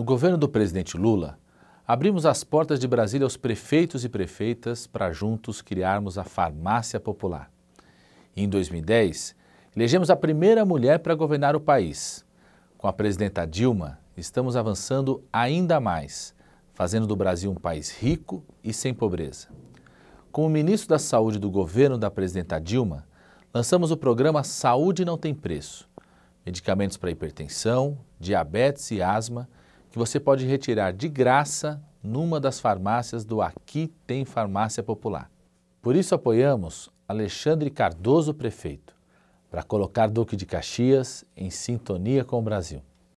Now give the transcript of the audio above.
No governo do presidente Lula, abrimos as portas de Brasília aos prefeitos e prefeitas para juntos criarmos a Farmácia Popular. Em 2010, elegemos a primeira mulher para governar o país. Com a presidenta Dilma, estamos avançando ainda mais, fazendo do Brasil um país rico e sem pobreza. Como ministro da Saúde do governo da presidenta Dilma, lançamos o programa Saúde Não Tem Preço. Medicamentos para hipertensão, diabetes e asma que você pode retirar de graça numa das farmácias do Aqui Tem Farmácia Popular. Por isso apoiamos Alexandre Cardoso Prefeito, para colocar Duque de Caxias em sintonia com o Brasil.